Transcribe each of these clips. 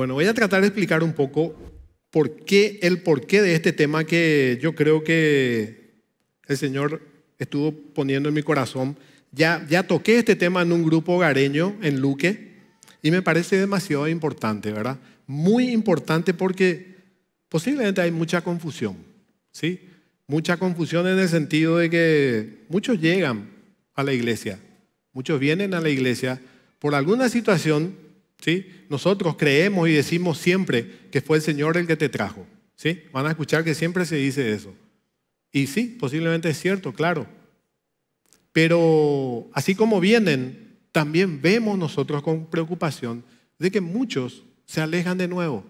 Bueno, voy a tratar de explicar un poco por qué, el porqué de este tema que yo creo que el Señor estuvo poniendo en mi corazón. Ya, ya toqué este tema en un grupo hogareño en Luque y me parece demasiado importante, ¿verdad? Muy importante porque posiblemente hay mucha confusión, ¿sí? Mucha confusión en el sentido de que muchos llegan a la iglesia, muchos vienen a la iglesia por alguna situación ¿sí? Nosotros creemos y decimos siempre que fue el Señor el que te trajo, ¿sí? Van a escuchar que siempre se dice eso. Y sí, posiblemente es cierto, claro. Pero así como vienen, también vemos nosotros con preocupación de que muchos se alejan de nuevo.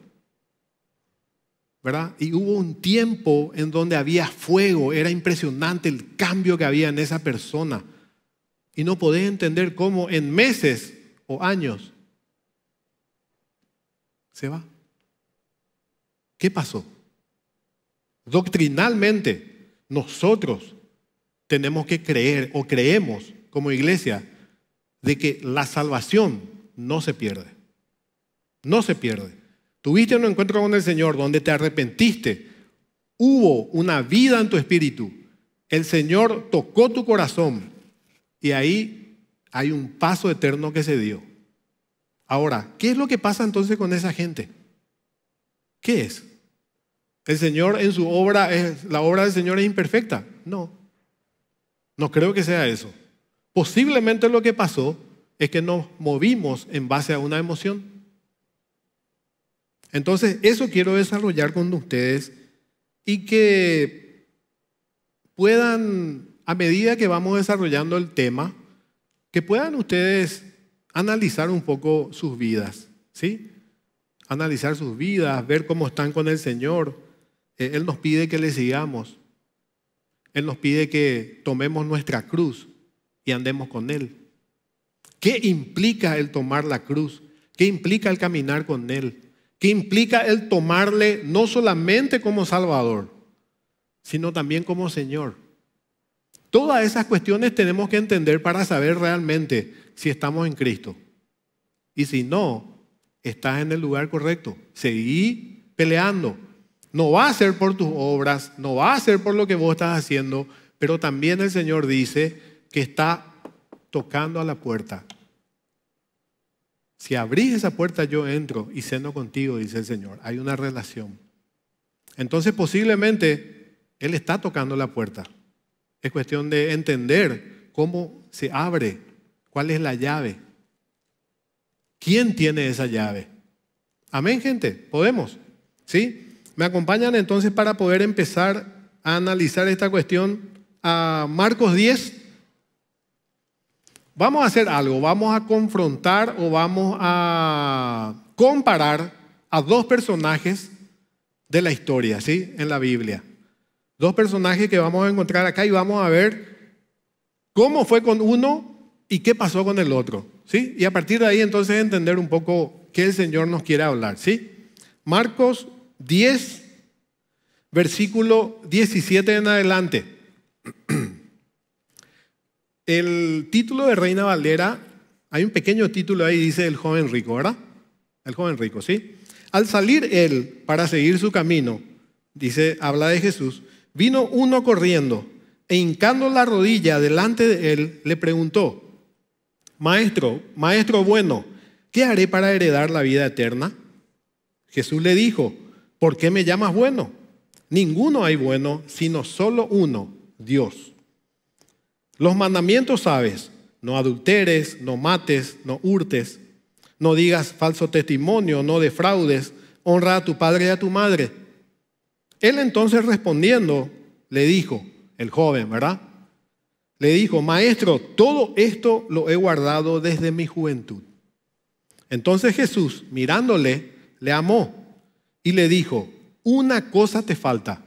¿Verdad? Y hubo un tiempo en donde había fuego, era impresionante el cambio que había en esa persona. Y no podés entender cómo en meses o años se va. ¿Qué pasó? Doctrinalmente, nosotros tenemos que creer o creemos como iglesia de que la salvación no se pierde. No se pierde. Tuviste un encuentro con el Señor donde te arrepentiste. Hubo una vida en tu espíritu. El Señor tocó tu corazón y ahí hay un paso eterno que se dio. Ahora, ¿qué es lo que pasa entonces con esa gente? ¿Qué es? ¿El Señor en su obra, la obra del Señor es imperfecta? No, no creo que sea eso. Posiblemente lo que pasó es que nos movimos en base a una emoción. Entonces, eso quiero desarrollar con ustedes y que puedan, a medida que vamos desarrollando el tema, que puedan ustedes analizar un poco sus vidas, ¿sí? Analizar sus vidas, ver cómo están con el Señor. Eh, Él nos pide que le sigamos. Él nos pide que tomemos nuestra cruz y andemos con Él. ¿Qué implica el tomar la cruz? ¿Qué implica el caminar con Él? ¿Qué implica el tomarle no solamente como Salvador, sino también como Señor? Todas esas cuestiones tenemos que entender para saber realmente si estamos en Cristo. Y si no, estás en el lugar correcto. Seguí peleando. No va a ser por tus obras, no va a ser por lo que vos estás haciendo, pero también el Señor dice que está tocando a la puerta. Si abrís esa puerta yo entro y ceno contigo, dice el Señor. Hay una relación. Entonces posiblemente Él está tocando la puerta. Es cuestión de entender cómo se abre ¿Cuál es la llave? ¿Quién tiene esa llave? Amén, gente. Podemos. ¿Sí? ¿Me acompañan entonces para poder empezar a analizar esta cuestión a Marcos 10? Vamos a hacer algo, vamos a confrontar o vamos a comparar a dos personajes de la historia, ¿sí? En la Biblia. Dos personajes que vamos a encontrar acá y vamos a ver cómo fue con uno y qué pasó con el otro. ¿Sí? Y a partir de ahí entonces entender un poco qué el Señor nos quiere hablar. ¿Sí? Marcos 10, versículo 17 en adelante. El título de Reina Valera, hay un pequeño título ahí, dice el joven rico, ¿verdad? El joven rico, ¿sí? Al salir él para seguir su camino, dice, habla de Jesús, vino uno corriendo e hincando la rodilla delante de él, le preguntó, Maestro, maestro bueno, ¿qué haré para heredar la vida eterna? Jesús le dijo, ¿por qué me llamas bueno? Ninguno hay bueno, sino solo uno, Dios. Los mandamientos sabes, no adulteres, no mates, no hurtes, no digas falso testimonio, no defraudes, honra a tu padre y a tu madre. Él entonces respondiendo le dijo, el joven, ¿verdad? le dijo, maestro, todo esto lo he guardado desde mi juventud. Entonces Jesús, mirándole, le amó y le dijo, una cosa te falta.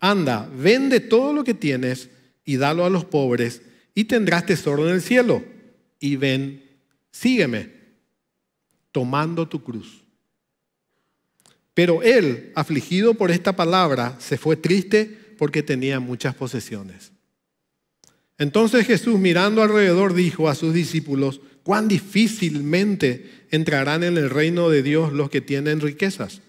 Anda, vende todo lo que tienes y dalo a los pobres y tendrás tesoro en el cielo. Y ven, sígueme, tomando tu cruz. Pero él, afligido por esta palabra, se fue triste porque tenía muchas posesiones. Entonces Jesús, mirando alrededor, dijo a sus discípulos, cuán difícilmente entrarán en el reino de Dios los que tienen riquezas.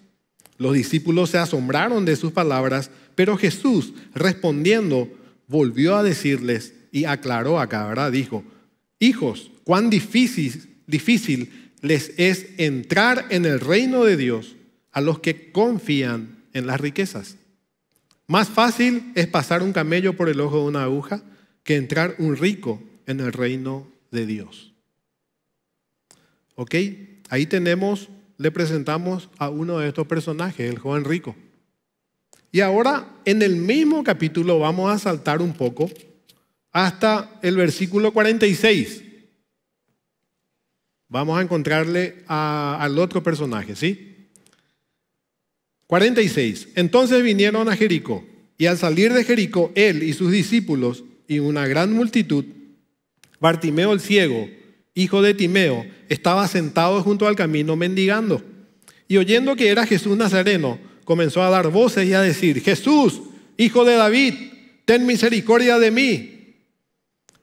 Los discípulos se asombraron de sus palabras, pero Jesús, respondiendo, volvió a decirles y aclaró acá, ¿verdad? Dijo, hijos, cuán difícil, difícil les es entrar en el reino de Dios a los que confían en las riquezas. Más fácil es pasar un camello por el ojo de una aguja que entrar un rico en el reino de Dios. ¿Ok? Ahí tenemos, le presentamos a uno de estos personajes, el joven rico. Y ahora en el mismo capítulo vamos a saltar un poco hasta el versículo 46. Vamos a encontrarle al otro personaje, ¿sí? 46. Entonces vinieron a Jericó y al salir de Jericó él y sus discípulos y una gran multitud, Bartimeo el ciego, hijo de Timeo, estaba sentado junto al camino mendigando. Y oyendo que era Jesús Nazareno, comenzó a dar voces y a decir, Jesús, hijo de David, ten misericordia de mí.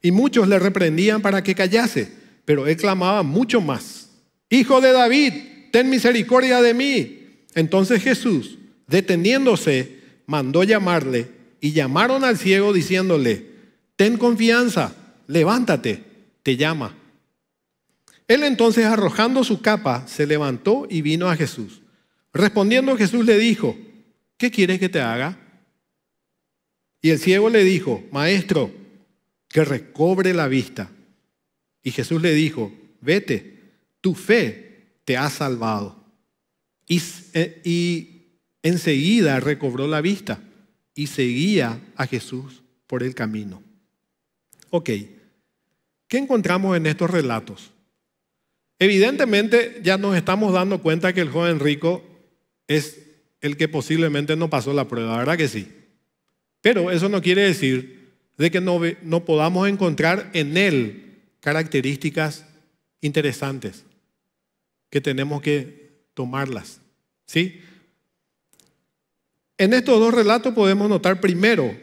Y muchos le reprendían para que callase, pero él clamaba mucho más, Hijo de David, ten misericordia de mí. Entonces Jesús, deteniéndose, mandó llamarle y llamaron al ciego diciéndole, ten confianza, levántate, te llama. Él entonces arrojando su capa, se levantó y vino a Jesús. Respondiendo Jesús le dijo, ¿qué quieres que te haga? Y el ciego le dijo, Maestro, que recobre la vista. Y Jesús le dijo, vete, tu fe te ha salvado. Y, eh, enseguida recobró la vista y seguía a Jesús por el camino. Ok, ¿qué encontramos en estos relatos? Evidentemente ya nos estamos dando cuenta que el joven rico es el que posiblemente no pasó la prueba, ¿verdad que sí? Pero eso no quiere decir de que no, no podamos encontrar en él características interesantes que tenemos que tomarlas, ¿sí? En estos dos relatos podemos notar primero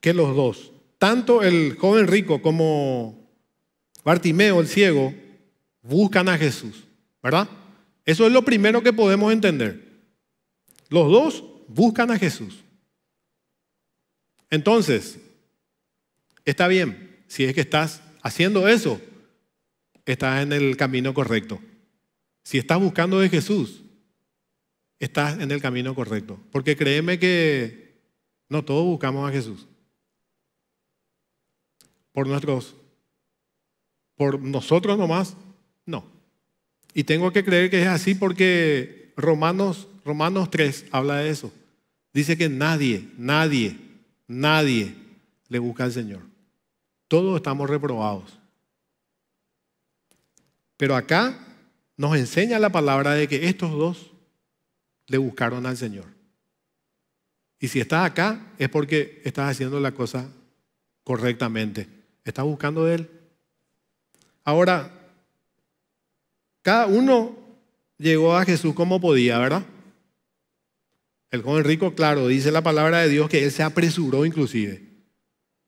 que los dos tanto el joven rico como Bartimeo, el ciego, buscan a Jesús, ¿verdad? Eso es lo primero que podemos entender. Los dos buscan a Jesús. Entonces, está bien, si es que estás haciendo eso, estás en el camino correcto. Si estás buscando a Jesús, estás en el camino correcto. Porque créeme que no todos buscamos a Jesús por nosotros, por nosotros nomás, no. Y tengo que creer que es así porque Romanos, Romanos 3 habla de eso. Dice que nadie, nadie, nadie le busca al Señor. Todos estamos reprobados. Pero acá nos enseña la palabra de que estos dos le buscaron al Señor. Y si estás acá es porque estás haciendo la cosa correctamente. Está buscando de Él? Ahora, cada uno llegó a Jesús como podía, ¿verdad? El joven rico, claro, dice la palabra de Dios que él se apresuró inclusive,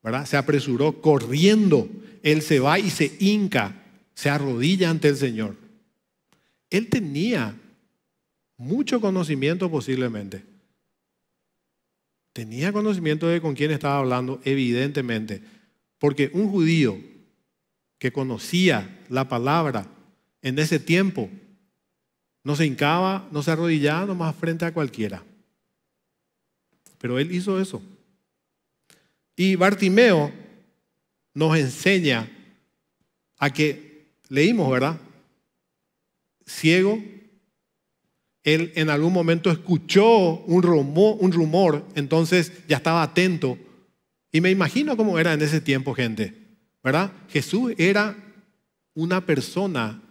¿verdad? Se apresuró corriendo. Él se va y se hinca, se arrodilla ante el Señor. Él tenía mucho conocimiento posiblemente. Tenía conocimiento de con quién estaba hablando, evidentemente porque un judío que conocía la palabra en ese tiempo no se hincaba, no se arrodillaba nomás frente a cualquiera. Pero él hizo eso. Y Bartimeo nos enseña a que, leímos, ¿verdad? Ciego, él en algún momento escuchó un rumor, un rumor entonces ya estaba atento y me imagino cómo era en ese tiempo, gente, ¿verdad? Jesús era una persona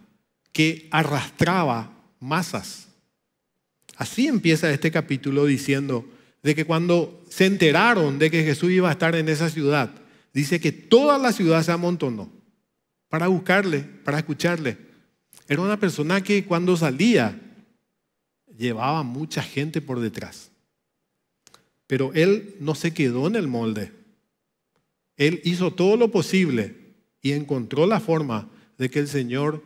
que arrastraba masas. Así empieza este capítulo diciendo de que cuando se enteraron de que Jesús iba a estar en esa ciudad, dice que toda la ciudad se amontonó para buscarle, para escucharle. Era una persona que cuando salía llevaba mucha gente por detrás. Pero él no se quedó en el molde. Él hizo todo lo posible y encontró la forma de que el Señor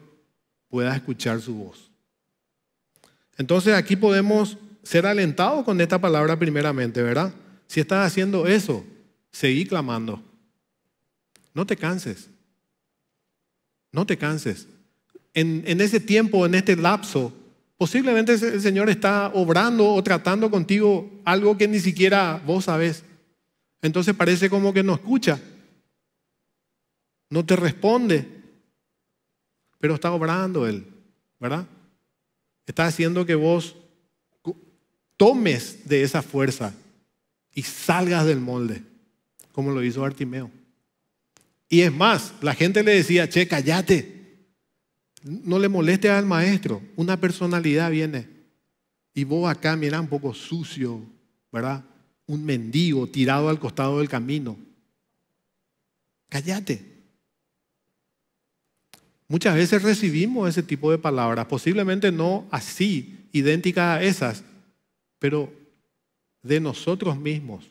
pueda escuchar su voz. Entonces aquí podemos ser alentados con esta palabra primeramente, ¿verdad? Si estás haciendo eso, seguí clamando. No te canses. No te canses. En, en ese tiempo, en este lapso, posiblemente el Señor está obrando o tratando contigo algo que ni siquiera vos sabés. Entonces parece como que no escucha, no te responde, pero está obrando Él, ¿verdad? Está haciendo que vos tomes de esa fuerza y salgas del molde, como lo hizo Artimeo. Y es más, la gente le decía, che, cállate, no le moleste al maestro, una personalidad viene. Y vos acá, mira un poco sucio, ¿verdad? un mendigo tirado al costado del camino. Cállate. Muchas veces recibimos ese tipo de palabras, posiblemente no así, idénticas a esas, pero de nosotros mismos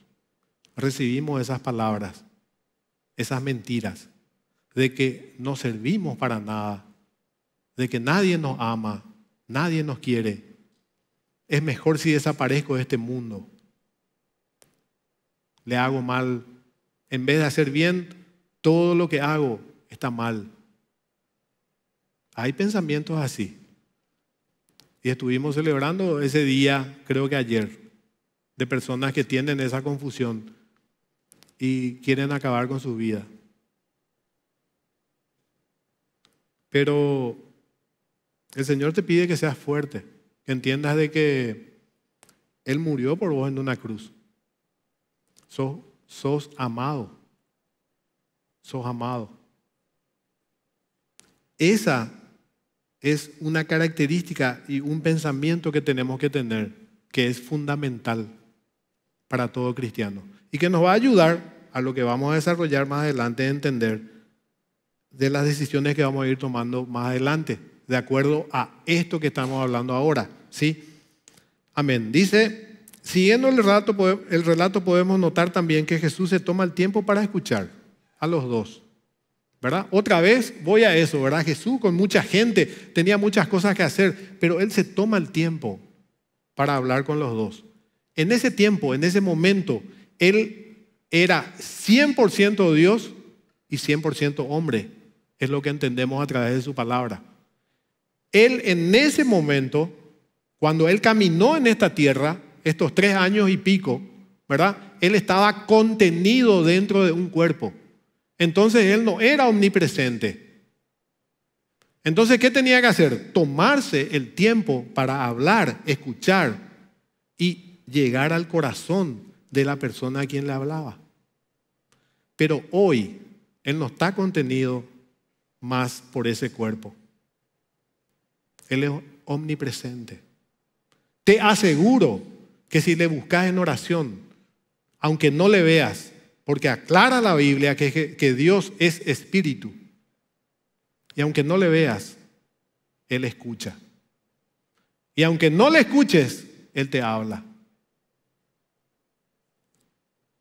recibimos esas palabras, esas mentiras, de que no servimos para nada, de que nadie nos ama, nadie nos quiere. Es mejor si desaparezco de este mundo le hago mal. En vez de hacer bien, todo lo que hago está mal. Hay pensamientos así. Y estuvimos celebrando ese día, creo que ayer, de personas que tienen esa confusión y quieren acabar con su vida. Pero el Señor te pide que seas fuerte, que entiendas de que Él murió por vos en una cruz. Sos, amado. Sos amado. Esa es una característica y un pensamiento que tenemos que tener, que es fundamental para todo cristiano y que nos va a ayudar a lo que vamos a desarrollar más adelante, de entender de las decisiones que vamos a ir tomando más adelante, de acuerdo a esto que estamos hablando ahora. ¿sí? Amén. Dice Siguiendo el relato, el relato podemos notar también que Jesús se toma el tiempo para escuchar a los dos. ¿Verdad? Otra vez voy a eso, ¿verdad? Jesús con mucha gente tenía muchas cosas que hacer, pero él se toma el tiempo para hablar con los dos. En ese tiempo, en ese momento, él era 100% Dios y 100% hombre. Es lo que entendemos a través de su palabra. Él en ese momento, cuando él caminó en esta tierra, estos tres años y pico, ¿verdad? Él estaba contenido dentro de un cuerpo. Entonces él no era omnipresente. Entonces, ¿qué tenía que hacer? Tomarse el tiempo para hablar, escuchar y llegar al corazón de la persona a quien le hablaba. Pero hoy él no está contenido más por ese cuerpo. Él es omnipresente. Te aseguro que si le buscas en oración, aunque no le veas, porque aclara la Biblia que, que Dios es espíritu. Y aunque no le veas, Él escucha. Y aunque no le escuches, Él te habla.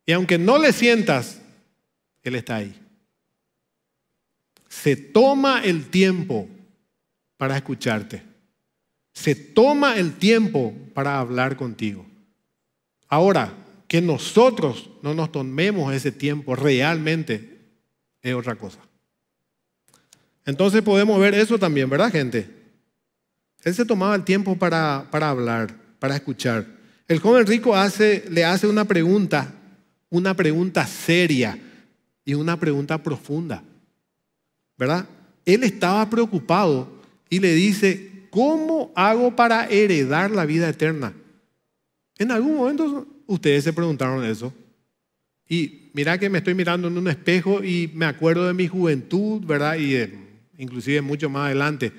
Y aunque no le sientas, Él está ahí. Se toma el tiempo para escucharte. Se toma el tiempo para hablar contigo. Ahora, que nosotros no nos tomemos ese tiempo realmente es otra cosa. Entonces podemos ver eso también, ¿verdad, gente? Él se tomaba el tiempo para, para hablar, para escuchar. El joven rico le hace una pregunta, una pregunta seria y una pregunta profunda, ¿verdad? Él estaba preocupado y le dice, ¿cómo hago para heredar la vida eterna? En algún momento ustedes se preguntaron eso. Y mira que me estoy mirando en un espejo y me acuerdo de mi juventud, ¿verdad? Y inclusive mucho más adelante.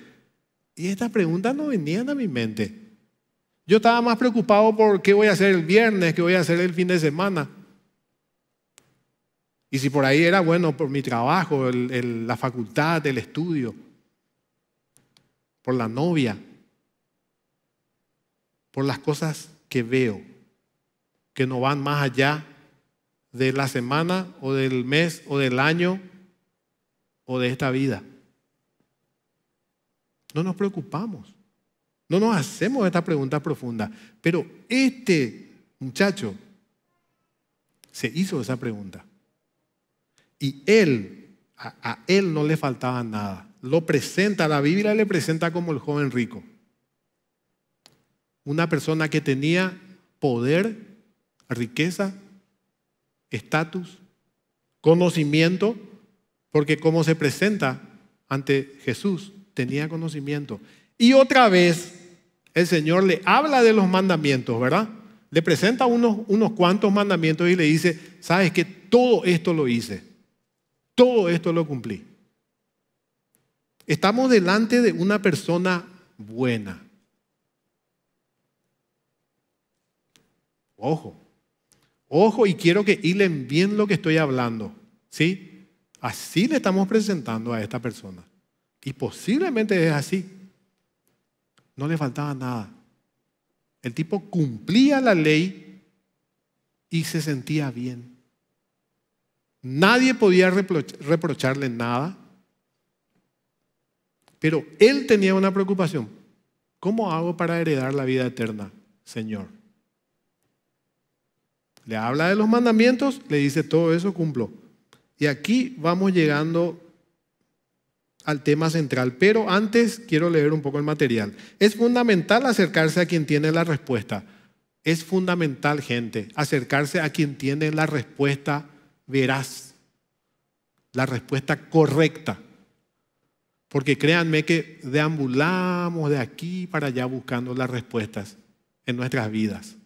Y estas preguntas no venían a mi mente. Yo estaba más preocupado por qué voy a hacer el viernes, qué voy a hacer el fin de semana. Y si por ahí era bueno, por mi trabajo, la facultad, el estudio, por la novia, por las cosas que veo, que no van más allá de la semana o del mes o del año o de esta vida. No nos preocupamos, no nos hacemos esta pregunta profunda, pero este muchacho se hizo esa pregunta. Y él, a, a él no le faltaba nada. Lo presenta, la Biblia le presenta como el joven rico. Una persona que tenía poder, riqueza, estatus, conocimiento, porque como se presenta ante Jesús, tenía conocimiento. Y otra vez el Señor le habla de los mandamientos, ¿verdad? Le presenta unos, unos cuantos mandamientos y le dice, sabes que todo esto lo hice, todo esto lo cumplí. Estamos delante de una persona buena, Ojo, ojo y quiero que hilen bien lo que estoy hablando. ¿Sí? Así le estamos presentando a esta persona. Y posiblemente es así. No le faltaba nada. El tipo cumplía la ley y se sentía bien. Nadie podía reprocharle nada. Pero él tenía una preocupación. ¿Cómo hago para heredar la vida eterna, Señor? Le habla de los mandamientos, le dice todo eso cumplo. Y aquí vamos llegando al tema central, pero antes quiero leer un poco el material. Es fundamental acercarse a quien tiene la respuesta. Es fundamental, gente, acercarse a quien tiene la respuesta veraz, la respuesta correcta. Porque créanme que deambulamos de aquí para allá buscando las respuestas en nuestras vidas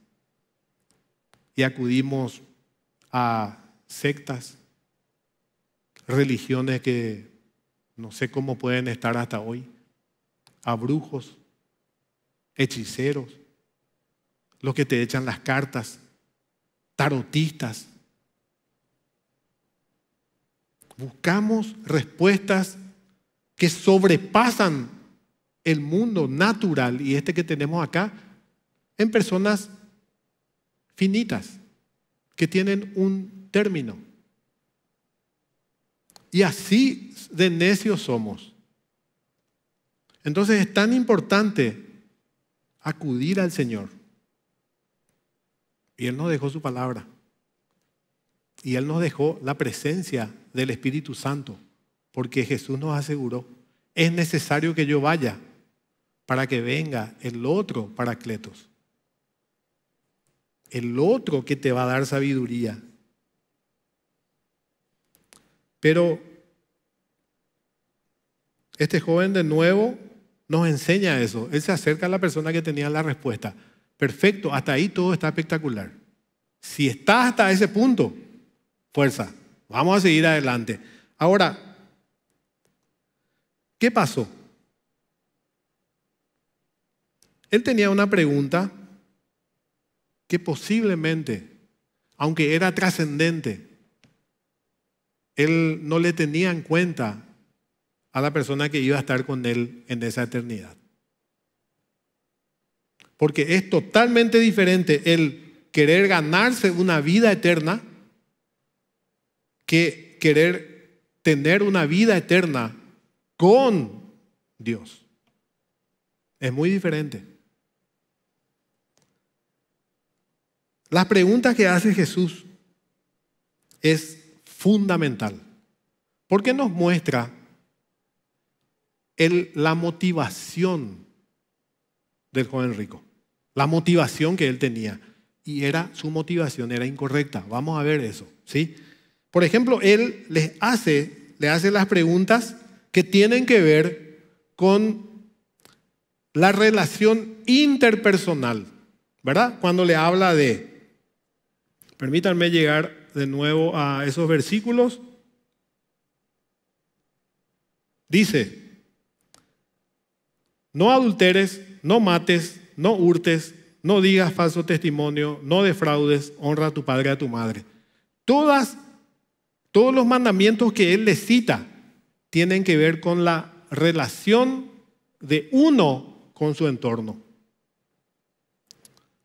y acudimos a sectas, religiones que no sé cómo pueden estar hasta hoy, a brujos, hechiceros, los que te echan las cartas, tarotistas. Buscamos respuestas que sobrepasan el mundo natural y este que tenemos acá en personas finitas, que tienen un término. Y así de necios somos. Entonces es tan importante acudir al Señor. Y Él nos dejó su palabra. Y Él nos dejó la presencia del Espíritu Santo, porque Jesús nos aseguró, es necesario que yo vaya para que venga el otro paracletos, el otro que te va a dar sabiduría. Pero este joven de nuevo nos enseña eso. Él se acerca a la persona que tenía la respuesta. Perfecto, hasta ahí todo está espectacular. Si está hasta ese punto, fuerza, vamos a seguir adelante. Ahora, ¿qué pasó? Él tenía una pregunta que posiblemente, aunque era trascendente, él no le tenía en cuenta a la persona que iba a estar con él en esa eternidad. Porque es totalmente diferente el querer ganarse una vida eterna que querer tener una vida eterna con Dios. Es muy diferente. Las preguntas que hace Jesús es fundamental, porque nos muestra el, la motivación del joven rico, la motivación que él tenía. Y era su motivación era incorrecta. Vamos a ver eso, ¿sí? Por ejemplo, él les hace, le hace las preguntas que tienen que ver con la relación interpersonal, ¿verdad? Cuando le habla de Permítanme llegar de nuevo a esos versículos. Dice, no adulteres, no mates, no hurtes, no digas falso testimonio, no defraudes, honra a tu padre y a tu madre. todos los mandamientos que él les cita tienen que ver con la relación de uno con su entorno.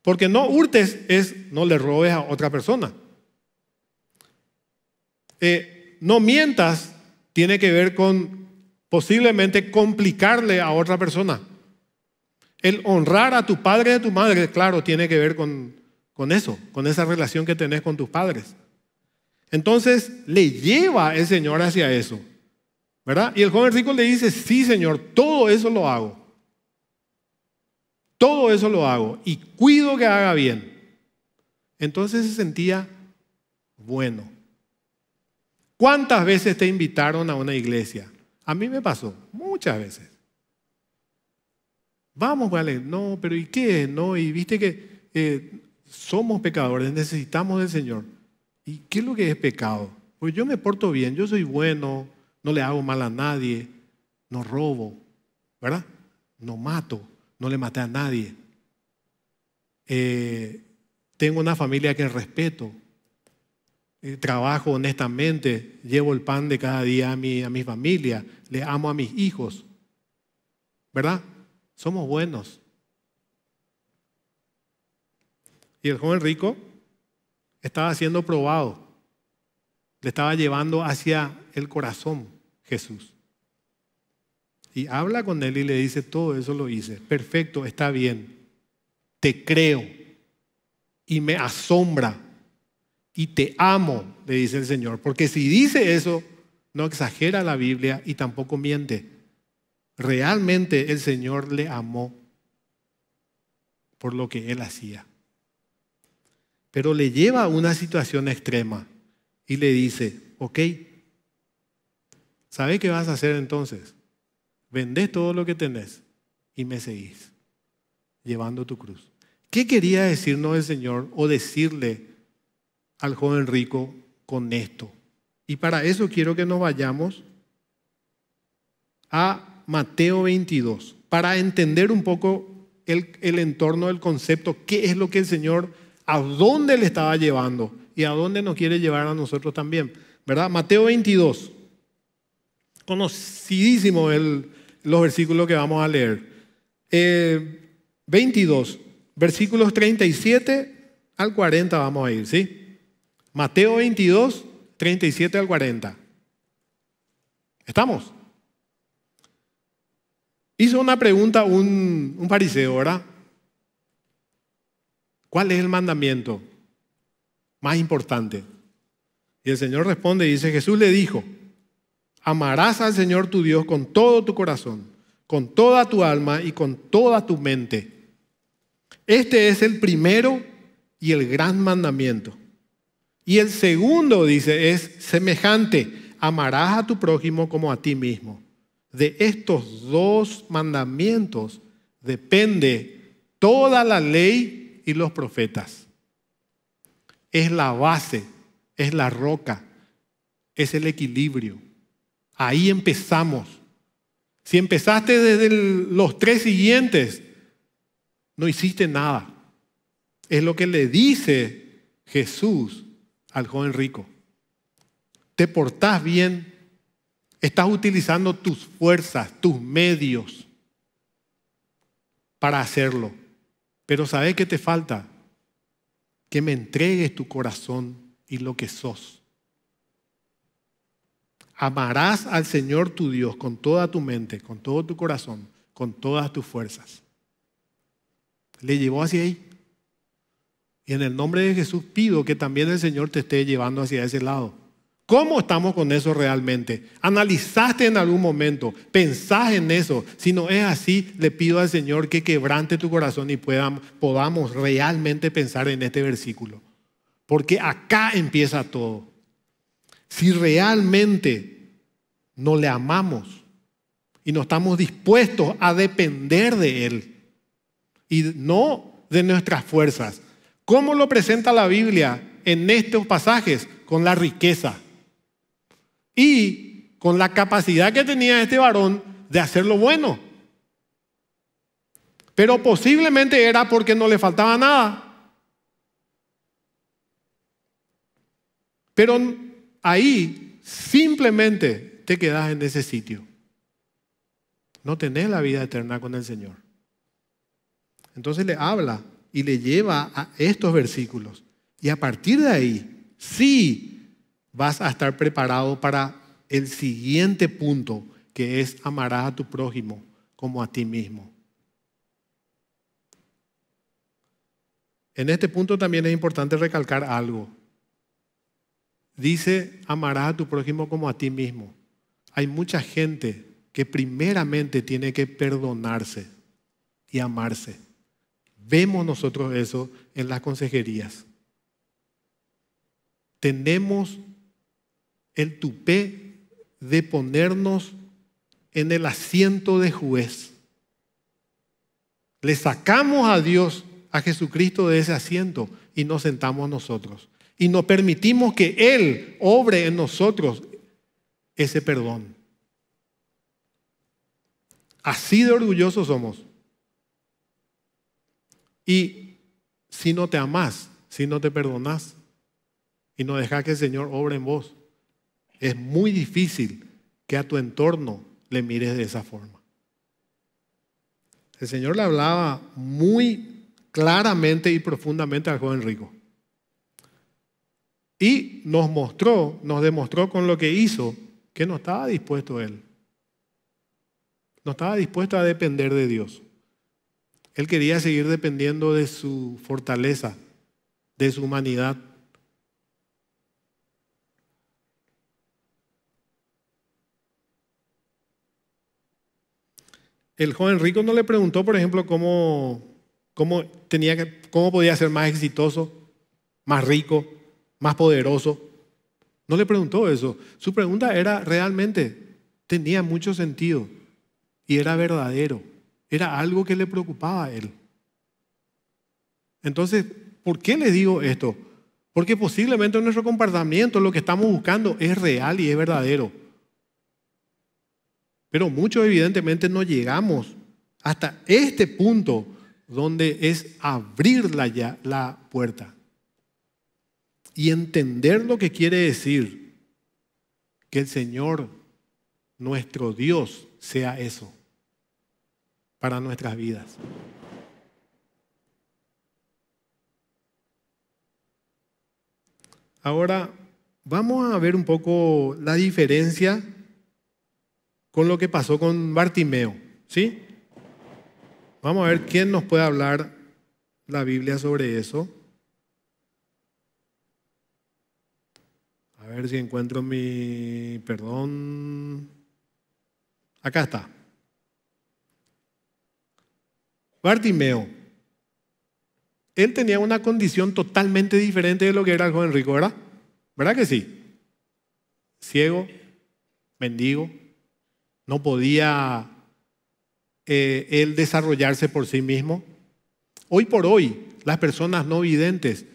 Porque no hurtes es no le robes a otra persona. Eh, no mientas tiene que ver con posiblemente complicarle a otra persona. El honrar a tu padre y a tu madre, claro, tiene que ver con, con eso, con esa relación que tenés con tus padres. Entonces le lleva el Señor hacia eso, ¿verdad? Y el joven rico le dice, sí, Señor, todo eso lo hago. Todo eso lo hago y cuido que haga bien. Entonces se sentía bueno. ¿Cuántas veces te invitaron a una iglesia? A mí me pasó, muchas veces. Vamos, vale, no, pero ¿y qué? No, y viste que eh, somos pecadores, necesitamos del Señor. ¿Y qué es lo que es pecado? Pues yo me porto bien, yo soy bueno, no le hago mal a nadie, no robo, ¿verdad? No mato no le maté a nadie. Eh, tengo una familia que respeto. Eh, trabajo honestamente, llevo el pan de cada día a a mi familia, le amo a mis hijos. ¿Verdad? Somos buenos. Y el joven rico estaba siendo probado. Le estaba llevando hacia el corazón Jesús. Y habla con él y le dice, todo eso lo hice. Perfecto, está bien. Te creo y me asombra y te amo, le dice el Señor. Porque si dice eso, no exagera la Biblia y tampoco miente. Realmente el Señor le amó por lo que él hacía. Pero le lleva a una situación extrema y le dice, ok, ¿sabe qué vas a hacer entonces? vendés todo lo que tenés y me seguís, llevando tu cruz. ¿Qué quería decirnos el Señor o decirle al joven rico con esto? Y para eso quiero que nos vayamos a Mateo 22, para entender un poco el, el entorno del concepto, qué es lo que el Señor, a dónde le estaba llevando y a dónde nos quiere llevar a nosotros también. ¿Verdad? Mateo 22, conocidísimo el, los versículos que vamos a leer. 22, eh, versículos 37 al 40 vamos a ir, ¿sí? Mateo 22, 37 al 40. ¿Estamos? Hizo una pregunta un, un fariseo, ¿verdad? ¿Cuál es el mandamiento más importante? Y el Señor responde y dice, Jesús le dijo, Amarás al Señor tu Dios con todo tu corazón, con toda tu alma y con toda tu mente. Este es el primero y el gran mandamiento. Y el segundo, dice, es semejante. Amarás a tu prójimo como a ti mismo. De estos dos mandamientos depende toda la ley y los profetas. Es la base, es la roca, es el equilibrio. Ahí empezamos. Si empezaste desde los tres siguientes, no hiciste nada. Es lo que le dice Jesús al joven rico. Te portás bien, estás utilizando tus fuerzas, tus medios para hacerlo. Pero ¿sabes qué te falta? Que me entregues tu corazón y lo que sos amarás al Señor tu Dios con toda tu mente, con todo tu corazón, con todas tus fuerzas. Le llevó hacia ahí. Y en el nombre de Jesús pido que también el Señor te esté llevando hacia ese lado. ¿Cómo estamos con eso realmente? ¿Analizaste en algún momento? ¿Pensás en eso? Si no es así, le pido al Señor que quebrante tu corazón y podamos realmente pensar en este versículo. Porque acá empieza todo. Si realmente no le amamos y no estamos dispuestos a depender de Él y no de nuestras fuerzas. ¿Cómo lo presenta la Biblia en estos pasajes? Con la riqueza y con la capacidad que tenía este varón de hacer lo bueno. Pero posiblemente era porque no le faltaba nada. Pero ahí simplemente te quedas en ese sitio. No tenés la vida eterna con el Señor. Entonces le habla y le lleva a estos versículos. Y a partir de ahí, sí, vas a estar preparado para el siguiente punto, que es amarás a tu prójimo como a ti mismo. En este punto también es importante recalcar algo. Dice, amarás a tu prójimo como a ti mismo. Hay mucha gente que primeramente tiene que perdonarse y amarse. Vemos nosotros eso en las consejerías. Tenemos el tupé de ponernos en el asiento de juez. Le sacamos a Dios, a Jesucristo de ese asiento y nos sentamos nosotros. Y no permitimos que Él obre en nosotros ese perdón. Así de orgullosos somos. Y si no te amás, si no te perdonas y no dejas que el Señor obre en vos, es muy difícil que a tu entorno le mires de esa forma. El Señor le hablaba muy claramente y profundamente al joven rico. Y nos mostró, nos demostró con lo que hizo que no estaba dispuesto él. No estaba dispuesto a depender de Dios. Él quería seguir dependiendo de su fortaleza, de su humanidad. El joven rico no le preguntó, por ejemplo, cómo, cómo, tenía, cómo podía ser más exitoso, más rico, más poderoso. No le preguntó eso. Su pregunta era realmente, tenía mucho sentido y era verdadero. Era algo que le preocupaba a él. Entonces, ¿por qué le digo esto? Porque posiblemente nuestro comportamiento, lo que estamos buscando, es real y es verdadero. Pero muchos evidentemente no llegamos hasta este punto donde es abrir la, la puerta y entender lo que quiere decir que el Señor, nuestro Dios, sea eso para nuestras vidas. Ahora vamos a ver un poco la diferencia con lo que pasó con Bartimeo, ¿sí? Vamos a ver quién nos puede hablar la Biblia sobre eso. A ver si encuentro mi perdón. Acá está. Bartimeo. Él tenía una condición totalmente diferente de lo que era el joven rico, ¿verdad? ¿Verdad que sí? Ciego, mendigo, no podía eh, él desarrollarse por sí mismo. Hoy por hoy, las personas no videntes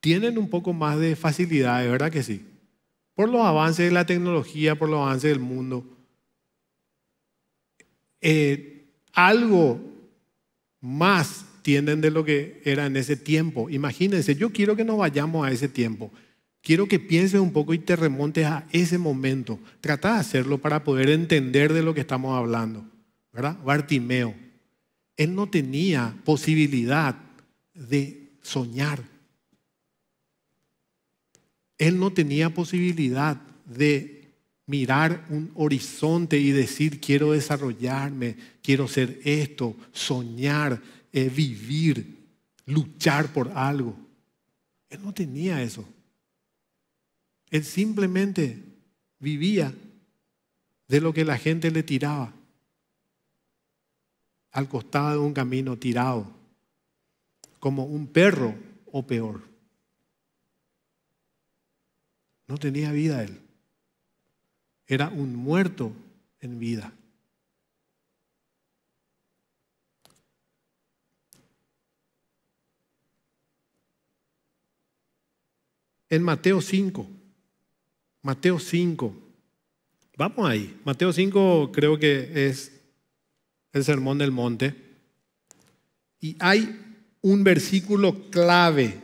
tienen un poco más de facilidades, ¿verdad que sí? por los avances de la tecnología, por los avances del mundo. Eh, algo más tienden de lo que era en ese tiempo. Imagínense, yo quiero que nos vayamos a ese tiempo. Quiero que pienses un poco y te remontes a ese momento. Trata de hacerlo para poder entender de lo que estamos hablando. ¿Verdad? Bartimeo. Él no tenía posibilidad de soñar. Él no tenía posibilidad de mirar un horizonte y decir, quiero desarrollarme, quiero ser esto, soñar, eh, vivir, luchar por algo. Él no tenía eso. Él simplemente vivía de lo que la gente le tiraba, al costado de un camino tirado, como un perro o peor. No tenía vida él. Era un muerto en vida. En Mateo 5, Mateo 5, vamos ahí. Mateo 5 creo que es el sermón del monte. Y hay un versículo clave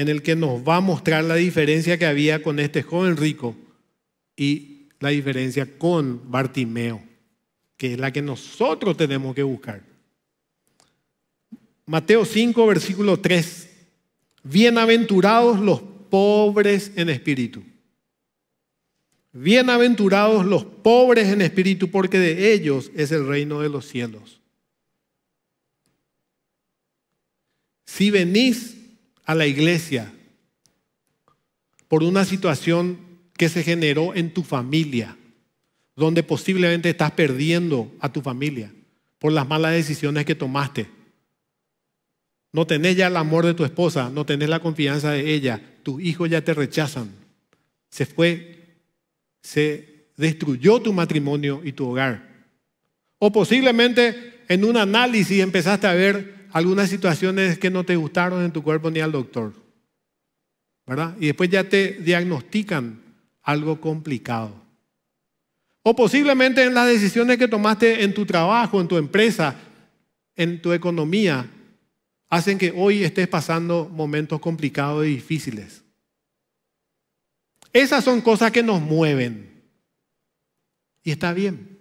en el que nos va a mostrar la diferencia que había con este joven rico y la diferencia con Bartimeo, que es la que nosotros tenemos que buscar. Mateo 5, versículo 3. Bienaventurados los pobres en espíritu. Bienaventurados los pobres en espíritu, porque de ellos es el reino de los cielos. Si venís a la iglesia por una situación que se generó en tu familia, donde posiblemente estás perdiendo a tu familia por las malas decisiones que tomaste. No tenés ya el amor de tu esposa, no tenés la confianza de ella, tus hijos ya te rechazan. Se fue, se destruyó tu matrimonio y tu hogar. O posiblemente en un análisis empezaste a ver algunas situaciones que no te gustaron en tu cuerpo ni al doctor. ¿Verdad? Y después ya te diagnostican algo complicado. O posiblemente en las decisiones que tomaste en tu trabajo, en tu empresa, en tu economía, hacen que hoy estés pasando momentos complicados y difíciles. Esas son cosas que nos mueven. Y está bien,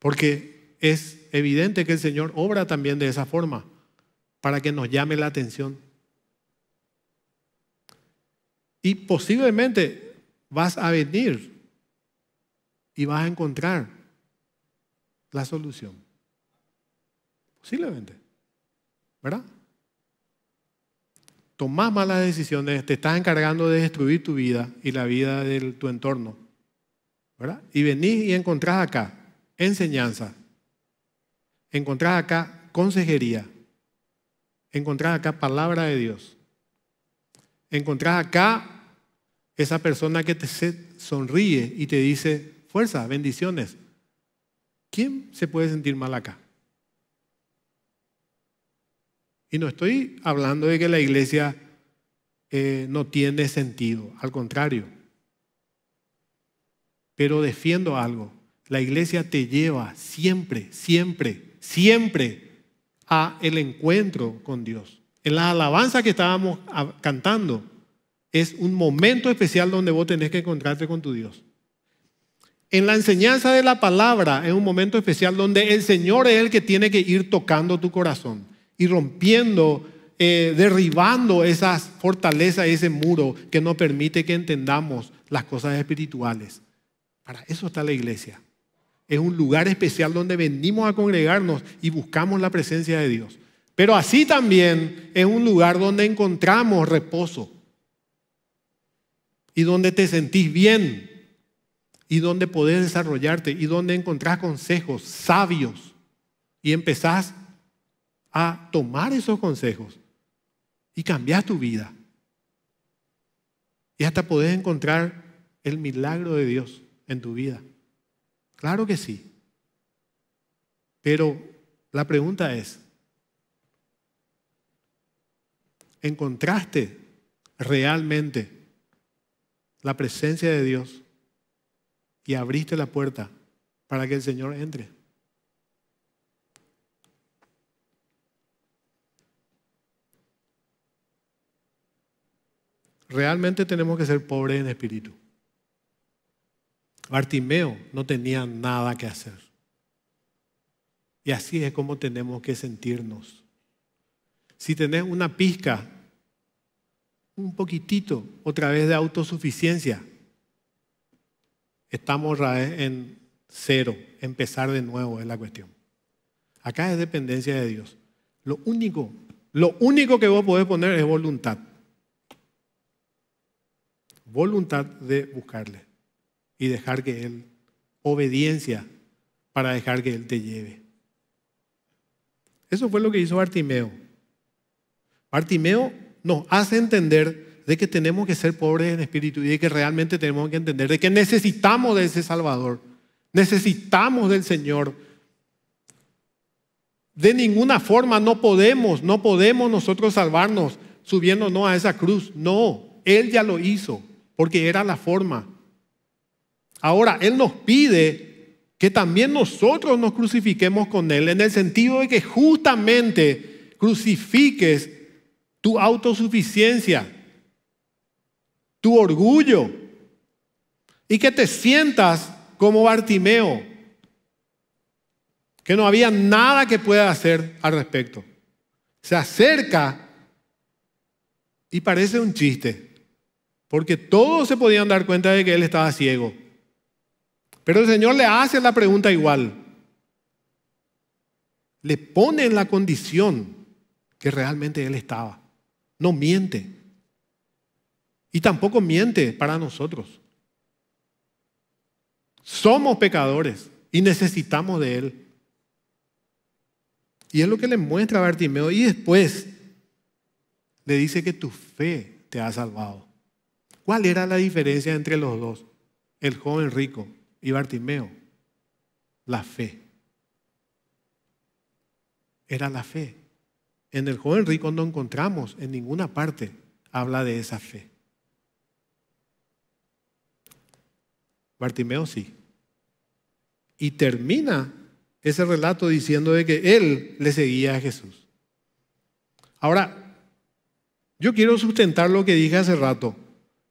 porque es evidente que el Señor obra también de esa forma, para que nos llame la atención. Y posiblemente vas a venir y vas a encontrar la solución. Posiblemente. ¿Verdad? Tomás malas decisiones, te estás encargando de destruir tu vida y la vida de tu entorno. ¿Verdad? Y venís y encontrás acá enseñanza, encontrás acá consejería, encontrás acá palabra de Dios, encontrás acá esa persona que te sonríe y te dice, fuerza, bendiciones. ¿Quién se puede sentir mal acá? Y no estoy hablando de que la iglesia eh, no tiene sentido, al contrario. Pero defiendo algo. La iglesia te lleva siempre, siempre, siempre a el encuentro con Dios. En la alabanza que estábamos cantando es un momento especial donde vos tenés que encontrarte con tu Dios. En la enseñanza de la palabra es un momento especial donde el Señor es el que tiene que ir tocando tu corazón y rompiendo, eh, derribando esas fortalezas, ese muro que no permite que entendamos las cosas espirituales. Para eso está la iglesia es un lugar especial donde venimos a congregarnos y buscamos la presencia de Dios. Pero así también es un lugar donde encontramos reposo y donde te sentís bien y donde podés desarrollarte y donde encontrás consejos sabios y empezás a tomar esos consejos y cambiar tu vida. Y hasta podés encontrar el milagro de Dios en tu vida. Claro que sí. Pero la pregunta es, ¿encontraste realmente la presencia de Dios y abriste la puerta para que el Señor entre? Realmente tenemos que ser pobres en espíritu. Bartimeo no tenía nada que hacer. Y así es como tenemos que sentirnos. Si tenés una pizca, un poquitito, otra vez de autosuficiencia, estamos en cero, empezar de nuevo es la cuestión. Acá es dependencia de Dios. Lo único, lo único que vos podés poner es voluntad. Voluntad de buscarle y dejar que Él, obediencia para dejar que Él te lleve. Eso fue lo que hizo Bartimeo. Bartimeo nos hace entender de que tenemos que ser pobres en espíritu y de que realmente tenemos que entender de que necesitamos de ese Salvador, necesitamos del Señor. De ninguna forma no podemos, no podemos nosotros salvarnos subiéndonos a esa cruz. No, Él ya lo hizo porque era la forma. Ahora, Él nos pide que también nosotros nos crucifiquemos con Él, en el sentido de que justamente crucifiques tu autosuficiencia, tu orgullo, y que te sientas como Bartimeo, que no había nada que pueda hacer al respecto. Se acerca y parece un chiste, porque todos se podían dar cuenta de que él estaba ciego. Pero el Señor le hace la pregunta igual. Le pone en la condición que realmente Él estaba. No miente. Y tampoco miente para nosotros. Somos pecadores y necesitamos de Él. Y es lo que le muestra a Bartimeo. Y después le dice que tu fe te ha salvado. ¿Cuál era la diferencia entre los dos? El joven rico y Bartimeo? La fe. Era la fe. En el joven rico no encontramos en ninguna parte habla de esa fe. Bartimeo sí. Y termina ese relato diciendo de que él le seguía a Jesús. Ahora, yo quiero sustentar lo que dije hace rato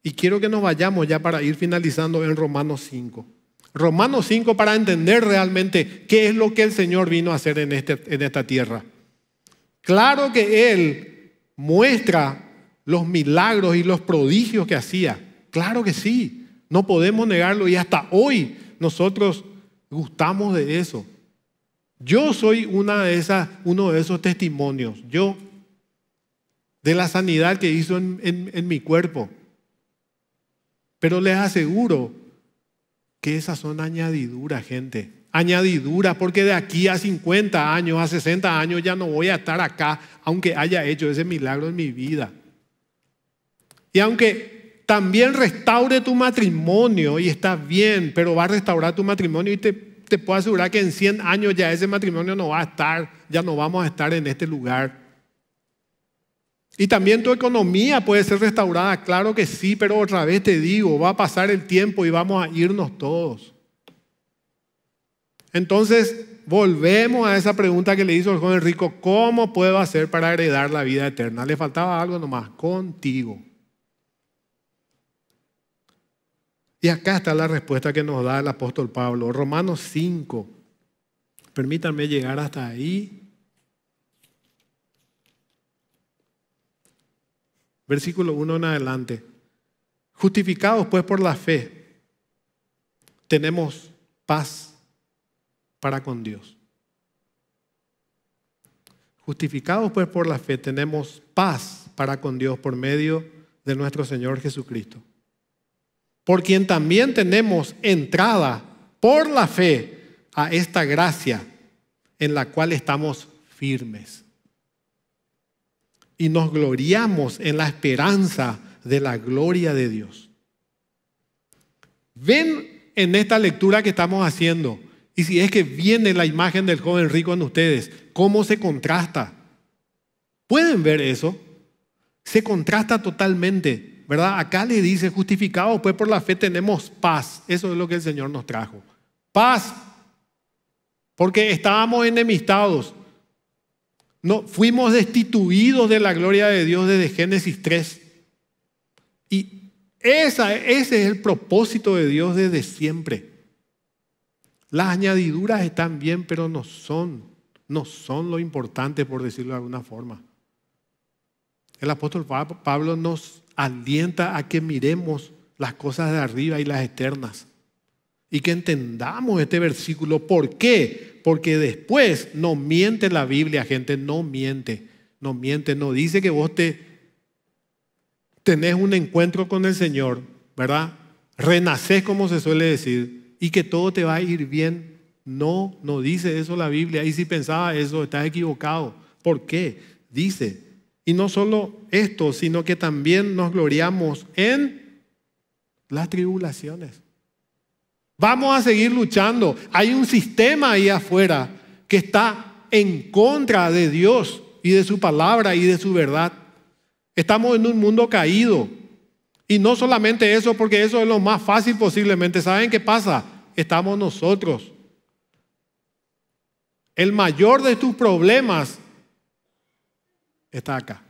y quiero que nos vayamos ya para ir finalizando en Romanos 5. Romanos 5 para entender realmente qué es lo que el Señor vino a hacer este, en, esta tierra. Claro que Él muestra los milagros y los prodigios que hacía. Claro que sí, no podemos negarlo y hasta hoy nosotros gustamos de eso. Yo soy una de esas, uno de esos testimonios, yo, de la sanidad que hizo en, en mi cuerpo. Pero les aseguro que esas son añadiduras, gente. Añadiduras, porque de aquí a 50 años, a 60 años ya no voy a estar acá, aunque haya hecho ese milagro en mi vida. Y aunque también restaure tu matrimonio, y está bien, pero va a restaurar tu matrimonio y te, te puedo asegurar que en 100 años ya ese matrimonio no va a estar, ya no vamos a estar en este lugar. Y también tu economía puede ser restaurada, claro que sí, pero otra vez te digo, va a pasar el tiempo y vamos a irnos todos. Entonces, volvemos a esa pregunta que le hizo el joven rico, ¿cómo puedo hacer para heredar la vida eterna? Le faltaba algo nomás, contigo. Y acá está la respuesta que nos da el apóstol Pablo, Romanos 5. Permítanme llegar hasta ahí versículo 1 en adelante. Justificados pues por la fe, tenemos paz para con Dios. Justificados pues por la fe, tenemos paz para con Dios por medio de nuestro Señor Jesucristo, por quien también tenemos entrada por la fe a esta gracia en la cual estamos firmes y nos gloriamos en la esperanza de la gloria de Dios. Ven en esta lectura que estamos haciendo, y si es que viene la imagen del joven rico en ustedes, ¿cómo se contrasta? ¿Pueden ver eso? Se contrasta totalmente, ¿verdad? Acá le dice, justificado pues por la fe tenemos paz. Eso es lo que el Señor nos trajo. Paz, porque estábamos enemistados, no, fuimos destituidos de la gloria de Dios desde Génesis 3. Y ese es el propósito de Dios desde siempre. Las añadiduras están bien, pero no son, no son lo importante, por decirlo de alguna forma. El apóstol Pablo nos alienta a que miremos las cosas de arriba y las eternas y que entendamos este versículo. ¿Por qué? Porque después no miente la Biblia, gente, no miente, no miente, no dice que vos te tenés un encuentro con el Señor, ¿verdad? Renacés como se suele decir y que todo te va a ir bien. No, no dice eso la Biblia. Y si pensaba eso, estás equivocado. ¿Por qué? Dice. Y no solo esto, sino que también nos gloriamos en las tribulaciones. Vamos a seguir luchando. Hay un sistema ahí afuera que está en contra de Dios y de su palabra y de su verdad. Estamos en un mundo caído. Y no solamente eso, porque eso es lo más fácil posiblemente. ¿Saben qué pasa? Estamos nosotros. El mayor de tus problemas está acá.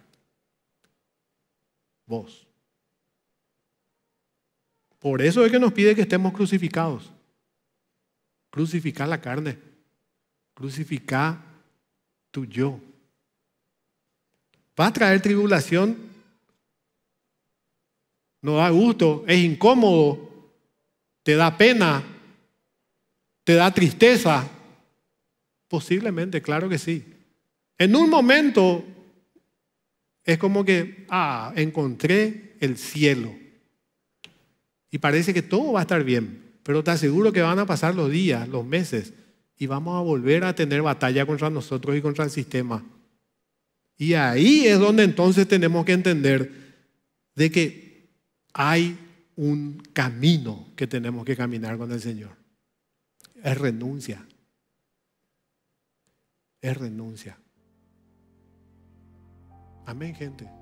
Vos. Por eso es que nos pide que estemos crucificados. Crucificar la carne. Crucificar tu yo. Va a traer tribulación. No da gusto, es incómodo, te da pena, te da tristeza. Posiblemente, claro que sí. En un momento es como que, ah, encontré el cielo. Y parece que todo va a estar bien, pero te aseguro que van a pasar los días, los meses, y vamos a volver a tener batalla contra nosotros y contra el sistema. Y ahí es donde entonces tenemos que entender de que hay un camino que tenemos que caminar con el Señor. Es renuncia. Es renuncia. Amén, gente.